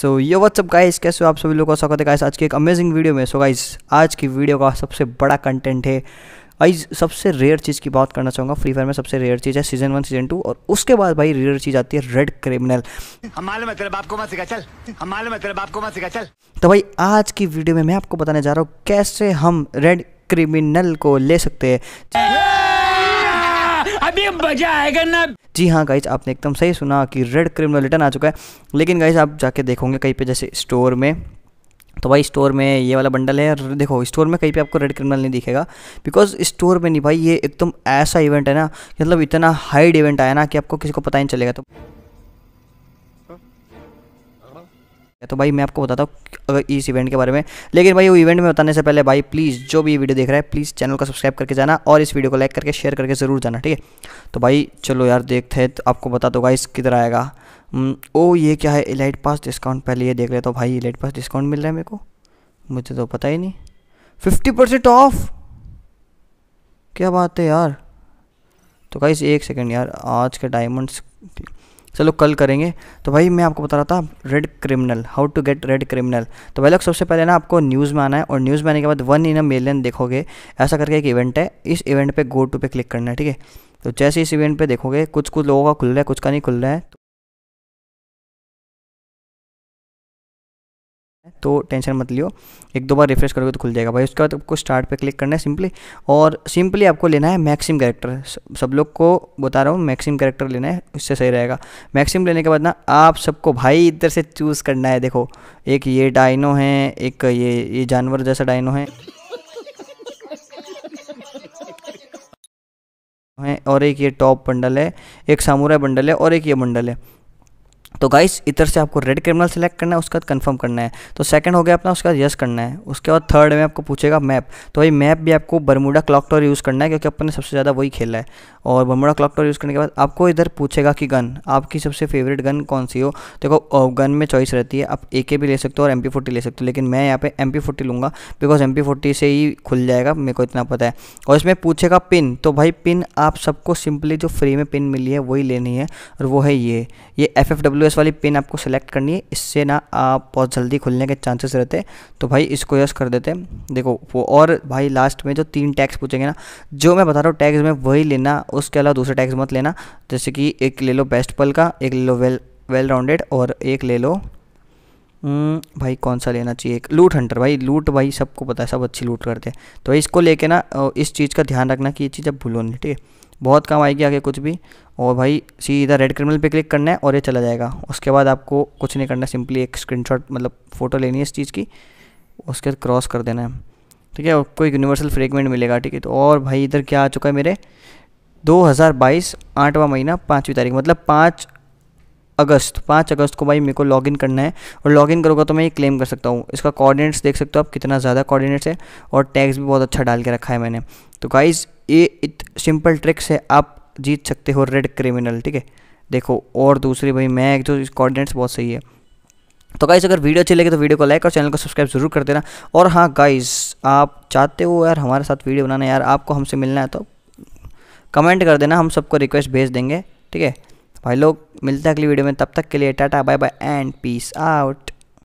सो यो WhatsApp guys कैसे हो आप सभी लोगों का स्वागत है गाइस आज की एक अमेजिंग वीडियो में सो so, गाइस आज की वीडियो का सबसे बड़ा कंटेंट है आई सबसे रेयर चीज़ की बात करना चाहूँगा फ्री फायर में सबसे रेयर चीज़ है सीजन वन सीजन टू और उसके बाद भाई रेयर चीज़ आती है रेड क्रिमिनल हमारे तेरे बाप को मत सिखा चल हमारे तेरे बाप को मत सिखा चल तो भाई आज की वीडियो में मैं आपको बताने जा रहा हूँ कैसे हम रेड क्रिमिनल को ले सकते हैं अभी मजा आएगा ना जी हाँ गाइज आपने एकदम सही सुना कि रेड क्रिमिनल रिटर्न आ चुका है लेकिन गाइज आप जाके देखोगे कहीं पे जैसे स्टोर में तो भाई स्टोर में ये वाला बंडल है देखो स्टोर में कहीं पे आपको रेड क्रिमिनल नहीं दिखेगा बिकॉज स्टोर में नहीं भाई ये एकदम ऐसा इवेंट है ना मतलब इतना हाइड इवेंट आया ना कि आपको किसी को पता ही नहीं चलेगा तो तो भाई मैं आपको बताता हूँ इस इवेंट के बारे में लेकिन भाई वो इवेंट में बताने से पहले भाई प्लीज़ जो भी ये वीडियो देख रहा है प्लीज़ चैनल को सब्सक्राइब करके जाना और इस वीडियो को लाइक करके शेयर करके ज़रूर जाना ठीक है तो भाई चलो यार देखते हैं तो आपको बता दो तो गाइस किधर आएगा हम्म, ओ ये क्या है इलाइट पास डिस्काउंट पहले ये देख रहे तो भाई इलाइट पास डिस्काउंट मिल रहा है मेरे को मुझे तो पता ही नहीं फिफ्टी परसेंट ऑफ क्या बात है यार तो गाइस एक सेकेंड यार आज के डायमंड्स चलो कल करेंगे तो भाई मैं आपको बता रहा था red criminal how to get red criminal तो भाई लोग सबसे पहले ना आपको न्यूज़ में आना है और न्यूज़ में आने के बाद वन इन अ मिलियन देखोगे ऐसा करके एक इवेंट है इस इवेंट पर गो टू पे क्लिक करना है ठीक है तो जैसे इस इवेंट पे देखोगे कुछ कुछ लोगों का खुल रहा है कुछ का नहीं खुल रहा है तो टेंशन मत लियो एक दो बार रिफ्रेश करोगे तो खुल जाएगा भाई उसके बाद आपको स्टार्ट पे क्लिक करना है सिंपली और सिंपली आपको लेना है मैक्सिम कैरेक्टर सब लोग को बता रहा हूँ मैक्सिम कैरेक्टर लेना है उससे सही रहेगा मैक्सिम लेने के बाद ना आप सबको भाई इधर से चूज़ करना है देखो एक ये डाइनो है एक ये ये जानवर जैसा डाइनो है और एक ये टॉप बंडल है एक सामुरा बंडल है और एक ये बंडल है तो गाइस इधर से आपको रेड क्रिमिनल सेलेक्ट करना है उसके बाद कंफर्म करना है तो सेकंड हो गया अपना उसके बाद यस करना है उसके बाद थर्ड में आपको पूछेगा मैप तो भाई मैप भी आपको बर्मुडा क्लॉक टॉर यूज़ करना है क्योंकि अपन ने सबसे ज़्यादा वही खेला है और बर्मुडा क्लॉक टॉर यूज़ करने के बाद आपको इधर पूछेगा कि गन आपकी सबसे फेवरेट गन कौन सी हो देखो गन में चॉइस रहती है आप ए के भी ले सकते हो और एम पी ले सकते हो लेकिन मैं यहाँ पर एम पी लूँगा बिकॉज एम पी से ही खुल जाएगा मेरे को इतना पता है और इसमें पूछेगा पिन तो भाई पिन आप सबको सिंपली जो फ्री में पिन मिली है वही लेनी है और वो है ये ये एफ एफ डब्ल्यू डब्ल्यू वाली पिन आपको सेलेक्ट करनी है इससे ना आप बहुत जल्दी खुलने के चांसेस रहते तो भाई इसको यस कर देते देखो वो और भाई लास्ट में जो तीन टैक्स पूछेंगे ना जो मैं बता रहा हूँ टैक्स में वही लेना उसके अलावा दूसरे टैक्स मत लेना जैसे कि एक ले लो बेस्ट पल का एक ले लो वेल वेल राउंडेड और एक ले लो हम्म, भाई कौन सा लेना चाहिए एक लूट हंटर भाई लूट भाई सबको पता है सब अच्छी लूट करते हैं तो इसको लेके ना इस चीज़ का ध्यान रखना कि ये चीज़ आप भूलो नहीं ठीक है बहुत काम आएगी आगे कुछ भी और भाई सीधा रेड क्रिमिनल पे क्लिक करना है और ये चला जाएगा उसके बाद आपको कुछ नहीं करना है सिंपली एक स्क्रीनशॉट मतलब फ़ोटो लेनी है इस चीज़ की उसके बाद क्रॉस कर देना है ठीक है और कोई यूनिवर्सल फ्रेगमेंट मिलेगा ठीक है तो और भाई इधर क्या आ चुका है मेरे 2022 आठवां महीना पाँचवीं तारीख मतलब पाँच अगस्त पाँच अगस्त को भाई मेरे को लॉगिन करना है और लॉगिन करूँगा तो मैं ये क्लेम कर सकता हूँ इसका कोऑर्डिनेट्स देख सकते हो आप कितना ज़्यादा कोऑर्डिनेट्स है और टैक्स भी बहुत अच्छा डाल के रखा है मैंने तो गाइज़ ये इत सिंपल ट्रिक से आप जीत सकते हो रेड क्रिमिनल ठीक है देखो और दूसरी भाई मैं जो कॉर्डिनेट्स बहुत सही है तो गाइज़ अगर वीडियो अच्छी लगे तो वीडियो को लाइक और चैनल को सब्सक्राइब जरूर कर देना और हाँ गाइज़ आप चाहते हो यार हमारे साथ वीडियो बनाना यार आपको हमसे मिलना है तो कमेंट कर देना हम सबको रिक्वेस्ट भेज देंगे ठीक है भाई लोग मिलते हैं अगली वीडियो में तब तक के लिए tata bye bye and peace out